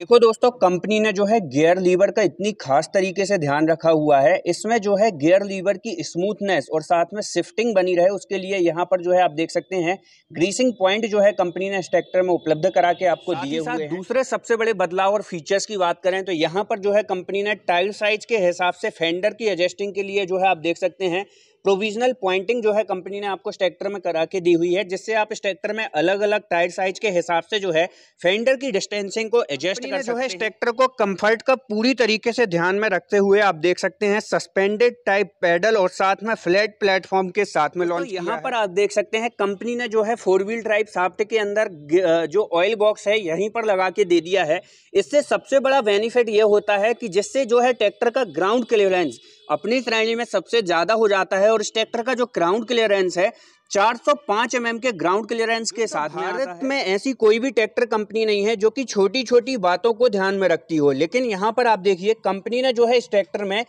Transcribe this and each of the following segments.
देखो दोस्तों कंपनी ने जो है गियर लीवर का इतनी खास तरीके से ध्यान रखा हुआ है इसमें जो है गियर लीवर की स्मूथनेस और साथ में शिफ्टिंग बनी रहे उसके लिए यहाँ पर जो है आप देख सकते हैं ग्रीसिंग पॉइंट जो है कंपनी ने स्ट्रेक्टर में उपलब्ध करा के आपको दिए हुए हैं दूसरे सबसे बड़े बदलाव और फीचर्स की बात करें तो यहाँ पर जो है कंपनी ने टायर साइज के हिसाब से फेंडर की एडजस्टिंग के लिए जो है आप देख सकते हैं प्रोविजनल पॉइंटिंग जो है कंपनी ने आपको स्ट्रैक्टर में करा के दी हुई है जिससे आप स्ट्रैक्टर में अलग अलग टायर साइज के हिसाब से जो है फेंडर की डिस्टेंसिंग को एडजस्ट कर जो है स्ट्रैक्टर को कंफर्ट का पूरी तरीके से ध्यान में रखते हुए आप देख सकते हैं सस्पेंडेड टाइप पैडल और साथ में फ्लैट प्लेटफॉर्म के साथ में लॉन्च तो यहाँ पर आप देख सकते हैं कंपनी ने जो है फोर व्हील ड्राइव साफ्ट के अंदर जो ऑयल बॉक्स है यहीं पर लगा के दे दिया है इससे सबसे बड़ा बेनिफिट ये होता है कि जिससे जो है ट्रैक्टर का ग्राउंड क्लियरेंस अपनी श्रेणी में सबसे ज़्यादा हो जाता है और इस ट्रैक्टर का जो क्राउंड क्लियरेंस है 405 एमएम के ग्राउंड क्लियरेंस के साथ भारत में ऐसी कोई भी ट्रैक्टर कंपनी नहीं है जो कि छोटी छोटी बातों को ध्यान में रखती हो लेकिन यहाँ पर आप देखिए कंपनी ने जो है इस ट्रैक्टर में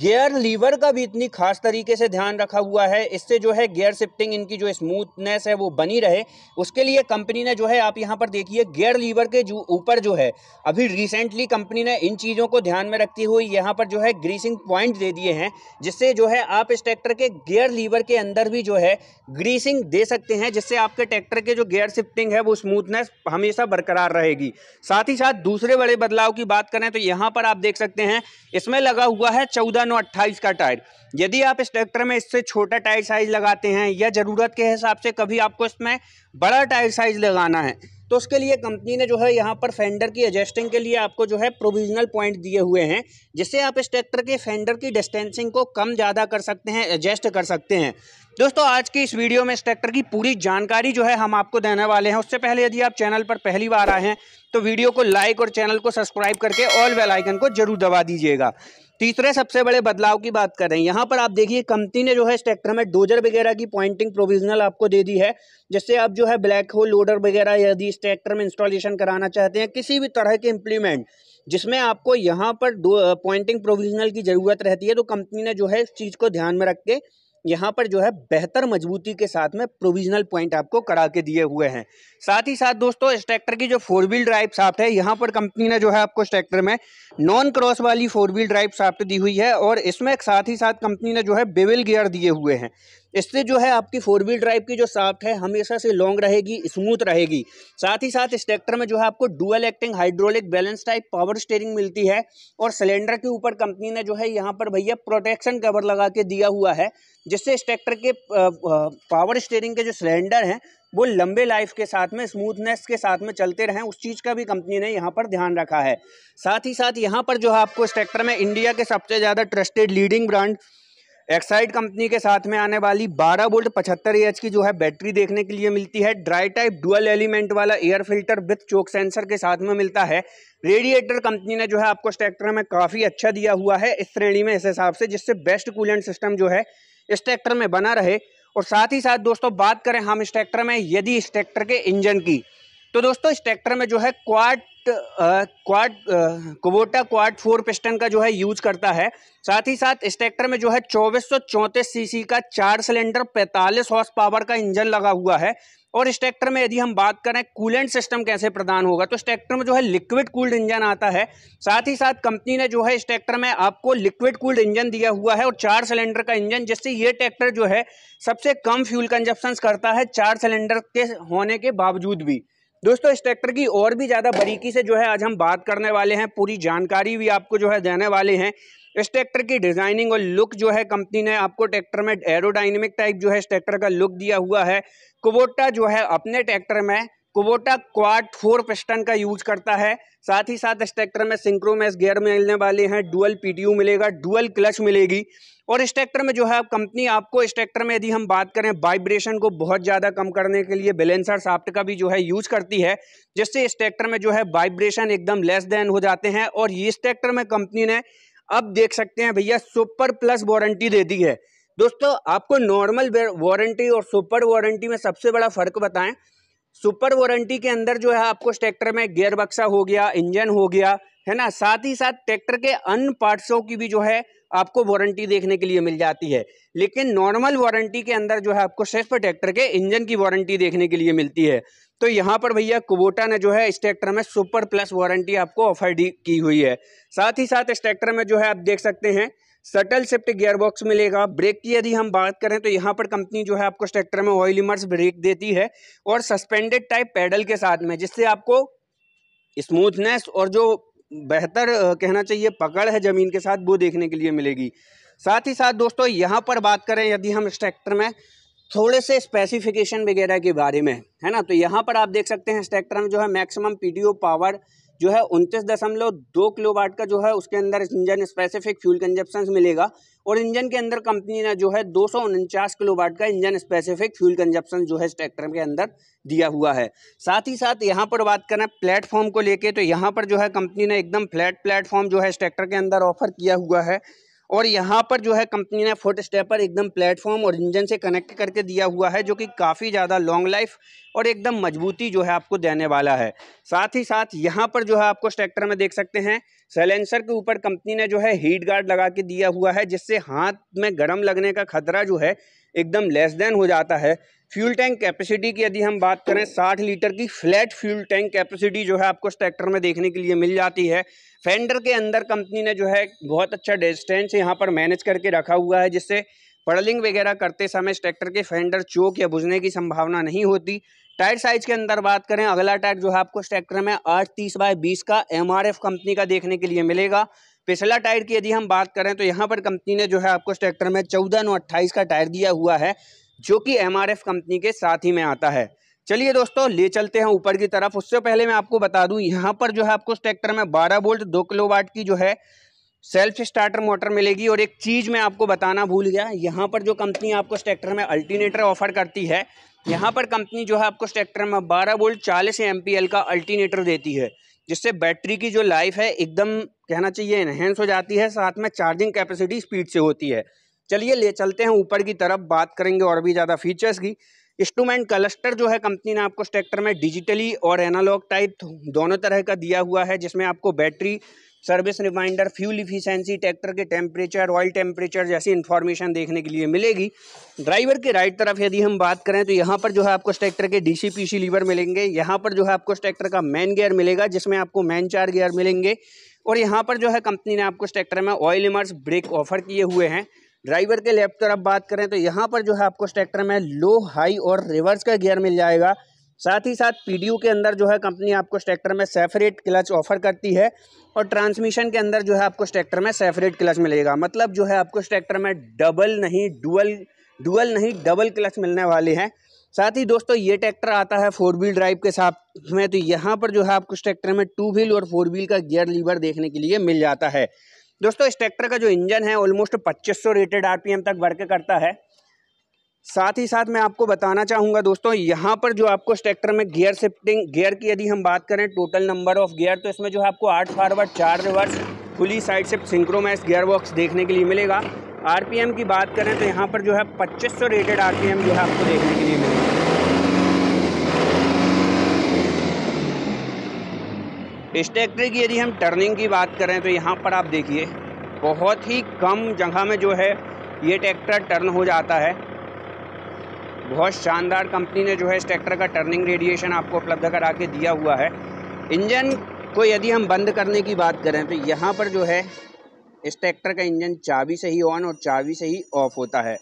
गियर लीवर का भी इतनी खास तरीके से ध्यान रखा हुआ है इससे जो है गियर शिफ्टिंग इनकी जो स्मूथनेस है वो बनी रहे उसके लिए कंपनी ने जो है आप यहाँ पर देखिए गियर लीवर के ऊपर जो है अभी रिसेंटली कंपनी ने इन चीज़ों को ध्यान में रखती हुई यहाँ पर जो है ग्रीसिंग पॉइंट दे दिए हैं जिससे जो है आप इस ट्रैक्टर के गेयर लीवर के अंदर भी जो है ग्रीसिंग दे सकते हैं जिससे आपके ट्रैक्टर के जो गेयर शिफ्टिंग है वो स्मूथनेस हमेशा बरकरार रहेगी साथ ही साथ दूसरे बड़े बदलाव की बात करें तो यहाँ पर आप देख सकते हैं इसमें लगा हुआ है चौदह नौ अट्ठाईस का टायर यदि आप इस ट्रैक्टर में इससे छोटा टायर साइज लगाते हैं या ज़रूरत के हिसाब से कभी आपको इसमें बड़ा टायर साइज लगाना है तो उसके लिए कंपनी ने जो है यहाँ पर फेंडर की एडजस्टिंग के लिए आपको जो है प्रोविजनल पॉइंट दिए हुए हैं जिससे आप इस ट्रैक्टर के फेंडर की डिस्टेंसिंग को कम ज़्यादा कर सकते हैं एडजस्ट कर सकते हैं दोस्तों आज की इस वीडियो में इस ट्रैक्टर की पूरी जानकारी जो है हम आपको देने वाले हैं उससे पहले यदि आप चैनल पर पहली बार आए हैं तो वीडियो को लाइक और चैनल को सब्सक्राइब करके ऑल वेलाइकन को जरूर दबा दीजिएगा तीसरे सबसे बड़े बदलाव की बात करें यहाँ पर आप देखिए कंपनी ने जो है इस ट्रैक्टर में डोजर वगैरह की पॉइंटिंग प्रोविजनल आपको दे दी है जिससे आप जो है ब्लैक होल लोडर वगैरह यदि इस ट्रैक्टर में इंस्टॉलेशन कराना चाहते हैं किसी भी तरह के इम्प्लीमेंट जिसमें आपको यहाँ पर पॉइंटिंग प्रोविजनल की ज़रूरत रहती है तो कंपनी ने जो है इस चीज़ को ध्यान में रख के यहाँ पर जो है बेहतर मजबूती के साथ में प्रोविजनल पॉइंट आपको करा के दिए हुए हैं साथ ही साथ दोस्तों इस ट्रैक्टर की जो फोर व्हील ड्राइव साफ्ट है यहाँ पर कंपनी ने जो है आपको इस ट्रैक्टर में नॉन क्रॉस वाली फोर व्हील ड्राइव साफ्ट दी हुई है और इसमें साथ ही साथ कंपनी ने जो है बेविल गियर दिए हुए हैं इससे जो है आपकी फोर व्हील ड्राइव की जो साफ्ट है हमेशा से लॉन्ग रहेगी स्मूथ रहेगी साथ ही साथ इस ट्रैक्टर में जो है आपको dual acting hydraulic balance type power steering मिलती है और सिलेंडर के ऊपर कंपनी ने जो है यहाँ पर भैया प्रोटेक्शन कवर लगा के दिया हुआ है जिससे इस ट्रैक्टर के पावर स्टेयरिंग के जो सिलेंडर हैं वो लंबे लाइफ के साथ में स्मूथनेस के साथ में चलते रहें उस चीज़ का भी कंपनी ने यहाँ पर ध्यान रखा है साथ ही साथ यहाँ पर जो है आपको इस ट्रैक्टर में इंडिया के सबसे ज़्यादा trusted leading brand Exide company के साथ में आने वाली 12 वोल्ट 75 एच की जो है बैटरी देखने के लिए मिलती है ड्राई टाइप डुअल एलिमेंट वाला air filter with choke sensor के साथ में मिलता है रेडिएटर कंपनी ने जो है आपको इस ट्रैक्टर में काफ़ी अच्छा दिया हुआ है इस श्रेणी में इस हिसाब से जिससे बेस्ट कूलेंट सिस्टम जो है इस ट्रैक्टर में बना रहे और साथ ही साथ दोस्तों बात करें हम इस ट्रैक्टर में यदि इस ट्रैक्टर के इंजन की तो दोस्तों इस ट्रैक्टर में जो है quad quad Kubota quad four piston का जो है यूज करता है साथ ही साथ इस ट्रैक्टर में जो है चौबीस सीसी का चार सिलेंडर 45 हॉर्स पावर का इंजन लगा हुआ है और इस ट्रैक्टर में यदि हम बात करें कूलेंट सिस्टम कैसे प्रदान होगा तो इस ट्रैक्टर में जो है लिक्विड कूल्ड इंजन आता है साथ ही साथ कंपनी ने जो है इस ट्रैक्टर में आपको लिक्विड कूल्ड इंजन दिया हुआ है और चार सिलेंडर का इंजन जिससे ये ट्रैक्टर जो है सबसे कम फ्यूल कंजप्शन करता है चार सिलेंडर के होने के बावजूद भी दोस्तों इस ट्रैक्टर की और भी ज़्यादा बारीकी से जो है आज हम बात करने वाले हैं पूरी जानकारी भी आपको जो है देने वाले हैं इस ट्रैक्टर की डिज़ाइनिंग और लुक जो है कंपनी ने आपको ट्रैक्टर में एरोडाइनमिक टाइप जो है इस ट्रैक्टर का लुक दिया हुआ है कुबोटा जो है अपने ट्रैक्टर में कुबोटा क्वाड फोर पिस्टन का यूज करता है साथ ही साथ इस ट्रैक्टर में सिंक्रोमेस गियर मिलने वाले हैं डुअल पीटीयू मिलेगा डुअल क्लच मिलेगी और इस ट्रैक्टर में जो है कंपनी आपको इस ट्रैक्टर में यदि हम बात करें वाइब्रेशन को बहुत ज़्यादा कम करने के लिए बैलेंसर साफ्ट का भी जो है यूज करती है जिससे इस ट्रैक्टर में जो है वाइब्रेशन एकदम लेस देन हो जाते हैं और इस ट्रैक्टर में कंपनी ने अब देख सकते हैं भैया सुपर प्लस वारंटी दे दी है दोस्तों आपको नॉर्मल वारंटी और सुपर वारंटी में सबसे बड़ा फर्क बताएं सुपर वारंटी के अंदर जो है आपको इस ट्रैक्टर में गेयर बक्सा हो गया इंजन हो गया है ना साथ ही साथ ट्रैक्टर के अन्य पार्ट्सों की भी जो है आपको वारंटी देखने के लिए मिल जाती है लेकिन नॉर्मल वारंटी के अंदर जो है आपको सिर्फ ट्रैक्टर के इंजन की वारंटी देखने के लिए मिलती है तो यहाँ पर भैया कुबोटा ने जो है इस ट्रैक्टर में सुपर प्लस वारंटी आपको ऑफर की हुई है साथ ही साथ इस ट्रैक्टर में जो है आप देख सकते हैं सटल शिफ्ट गियरबॉक्स मिलेगा ब्रेक की यदि हम बात करें तो यहाँ पर कंपनी जो है आपको ट्रैक्टर में ऑयल इमर्स ब्रेक देती है और सस्पेंडेड टाइप पैडल के साथ में जिससे आपको स्मूथनेस और जो बेहतर कहना चाहिए पकड़ है ज़मीन के साथ वो देखने के लिए मिलेगी साथ ही साथ दोस्तों यहाँ पर बात करें यदि हम ट्रैक्टर में थोड़े से स्पेसिफिकेशन वगैरह के बारे में है ना तो यहाँ पर आप देख सकते हैं ट्रैक्टर में जो है मैक्सिमम पी पावर जो है उनतीस दशमलव दो किलो वाट का जो है उसके अंदर इंजन स्पेसिफिक फ्यूल कंजप्शन मिलेगा और इंजन के अंदर कंपनी ने जो है दो सौ उनचास किलो वाट का इंजन स्पेसिफिक फ्यूल कंजप्शन जो है इस ट्रैक्टर के अंदर दिया हुआ है साथ ही साथ यहाँ पर बात करें प्लेटफॉर्म को लेके तो यहाँ पर जो है कंपनी ने एकदम फ्लैट प्लेटफॉर्म जो है इस ट्रैक्टर के अंदर ऑफर किया हुआ है और यहाँ पर जो है कंपनी ने फुट स्टेपर एकदम प्लेटफॉर्म और इंजन से कनेक्ट करके दिया हुआ है जो कि काफ़ी ज़्यादा लॉन्ग लाइफ और एकदम मजबूती जो है आपको देने वाला है साथ ही साथ यहाँ पर जो है आपको ट्रैक्टर में देख सकते हैं सैलेंसर के ऊपर कंपनी ने जो है हीट गार्ड लगा के दिया हुआ है जिससे हाथ में गर्म लगने का खतरा जो है एकदम लेस देन हो जाता है फ्यूल टैंक कैपेसिटी की यदि हम बात करें 60 लीटर की फ्लैट फ्यूल टैंक कैपेसिटी जो है आपको ट्रैक्टर में देखने के लिए मिल जाती है फेंडर के अंदर कंपनी ने जो है बहुत अच्छा डिस्टेंस यहाँ पर मैनेज करके रखा हुआ है जिससे पड़लिंग वगैरह करते समय ट्रैक्टर के फेंडर चोक या बुझने की संभावना नहीं होती टायर साइज के अंदर बात करें अगला टायर जो है आपको ट्रैक्टर में आठ तीस बाय बीस का एम कंपनी का देखने के लिए मिलेगा पिछला टायर की यदि हम बात करें तो यहाँ पर कंपनी ने जो है आपको ट्रैक्टर में चौदह नौ अट्ठाईस का टायर दिया हुआ है जो कि एम कंपनी के साथ ही में आता है चलिए दोस्तों ले चलते हैं ऊपर की तरफ उससे पहले मैं आपको बता दूं यहाँ पर जो है आपको उस ट्रैक्टर में 12 वोल्ट 2 किलो वाट की जो है सेल्फ स्टार्टर मोटर मिलेगी और एक चीज़ मैं आपको बताना भूल गया यहाँ पर जो कंपनी आपको उस ट्रैक्टर में अल्टीनेटर ऑफर करती है यहाँ पर कंपनी जो है आपको इस ट्रैक्टर में बारह वोल्ट चालीस एम का अल्टीनेटर देती है जिससे बैटरी की जो लाइफ है एकदम कहना चाहिए इन्हेंस हो जाती है साथ में चार्जिंग कैपेसिटी स्पीड से होती है चलिए ले चलते हैं ऊपर की तरफ बात करेंगे और भी ज़्यादा फीचर्स की इंस्ट्रूमेंट क्लस्टर जो है कंपनी ने आपको इस ट्रैक्टर में डिजिटली और एनालॉग टाइप दोनों तरह का दिया हुआ है जिसमें आपको battery service reminder fuel efficiency tractor के टेम्परेचर ऑयल टेम्परेचर जैसी इन्फॉर्मेशन देखने के लिए मिलेगी ड्राइवर के राइट तरफ यदि हम बात करें तो यहाँ पर जो है आपको ट्रैक्टर के सी लीवर मिलेंगे यहाँ पर जो है आपको ट्रैक्टर का मैन गियर मिलेगा जिसमें आपको मैन चार गियर मिलेंगे और यहाँ पर जो है कंपनी ने आपको ट्रैक्टर में ऑयल इमर्स ब्रेक ऑफर किए हुए हैं ड्राइवर के लेफ्ट तरफ बात करें तो यहाँ पर जो है आपको ट्रैक्टर में लो हाई और रिवर्स का गियर मिल जाएगा साथ ही साथ पीडीयू के अंदर जो है कंपनी आपको इस ट्रैक्टर में सेफरेट क्लच ऑफर करती है और ट्रांसमिशन के अंदर जो है आपको इस ट्रैक्टर में सेफरेट क्लच मिलेगा मतलब जो है आपको इस ट्रैक्टर में डबल नहीं डुअल डुअल नहीं डबल क्लच मिलने वाले हैं साथ ही दोस्तों ये ट्रैक्टर आता है फोर व्हील ड्राइव के साथ में तो यहाँ पर जो है आपको इस ट्रैक्टर में टू व्हील और फोर व्हील का गियर लीवर देखने के लिए मिल जाता है दोस्तों इस ट्रैक्टर का जो इंजन है ऑलमोस्ट सौ रेटेड आर तक वर्क करता है साथ ही साथ मैं आपको बताना चाहूँगा दोस्तों यहाँ पर जो आपको इस ट्रैक्टर में गियर शिफ्टिंग गियर की यदि हम बात करें टोटल नंबर ऑफ गियर तो इसमें जो है आपको आठ फारवर्ड चार reverse fully side shift synchromesh gear box देखने के लिए मिलेगा आर की बात करें तो यहाँ पर जो है सौ रेटेड आर जो है आपको देखने के लिए मिलेगा इस ट्रैक्टर की यदि हम टर्निंग की बात करें तो यहाँ पर आप देखिए बहुत ही कम जगह में जो है ये ट्रैक्टर टर्न हो जाता है बहुत शानदार कंपनी ने जो है इस ट्रैक्टर का टर्निंग रेडिएशन आपको उपलब्ध करा के दिया हुआ है इंजन को यदि हम बंद करने की बात करें तो यहाँ पर जो है इस ट्रैक्टर का इंजन चाबी से ही ऑन और चाबी से ही ऑफ होता है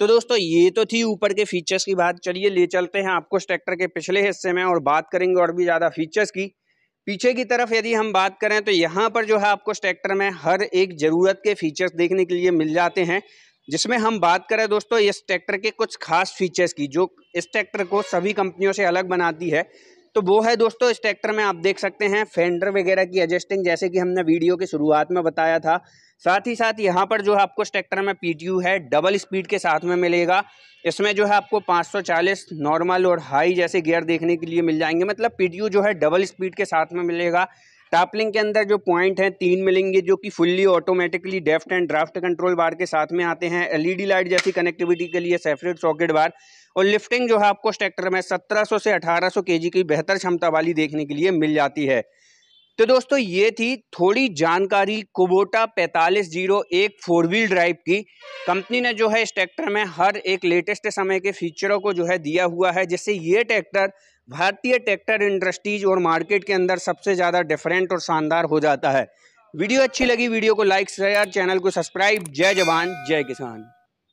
तो दोस्तों ये तो थी ऊपर के फीचर्स की बात चलिए ले चलते हैं आपको इस ट्रैक्टर के पिछले हिस्से में और बात करेंगे और भी ज़्यादा फीचर्स की पीछे की तरफ यदि हम बात करें तो यहाँ पर जो है आपको ट्रैक्टर में हर एक ज़रूरत के फीचर्स देखने के लिए मिल जाते हैं जिसमें हम बात करें दोस्तों इस ट्रैक्टर के कुछ खास फीचर्स की जो इस ट्रैक्टर को सभी कंपनियों से अलग बनाती है तो वो है दोस्तों इस ट्रैक्टर में आप देख सकते हैं फेंडर वगैरह की एडजस्टिंग जैसे कि हमने वीडियो के शुरुआत में बताया था साथ ही साथ यहाँ पर जो है आपको इस ट्रैक्टर में पी है डबल स्पीड के साथ में मिलेगा इसमें जो है आपको 540 नॉर्मल और हाई जैसे गियर देखने के लिए मिल जाएंगे मतलब पी जो है डबल स्पीड के साथ में मिलेगा टापलिंग के अंदर जो पॉइंट हैं तीन मिलेंगे जो कि fully automatically depth and draft control bar के साथ में आते हैं एलईडी लाइट जैसी कनेक्टिविटी के लिए सेफरेट सॉकेट बार और लिफ्टिंग जो है आपको स्ट्रैक्टर में 1700 से 1800 केजी की बेहतर क्षमता वाली देखने के लिए मिल जाती है तो दोस्तों ये थी थोड़ी जानकारी कुबोटा पैंतालीस जीरो एक फोर व्हील ड्राइव की कंपनी ने जो है इस ट्रैक्टर में हर एक लेटेस्ट समय के फीचरों को जो है दिया हुआ है जिससे ये ट्रैक्टर भारतीय ट्रैक्टर इंडस्ट्रीज और मार्केट के अंदर सबसे ज़्यादा डिफरेंट और शानदार हो जाता है वीडियो अच्छी लगी वीडियो को लाइक शेयर चैनल को सब्सक्राइब जय जवान जय किसान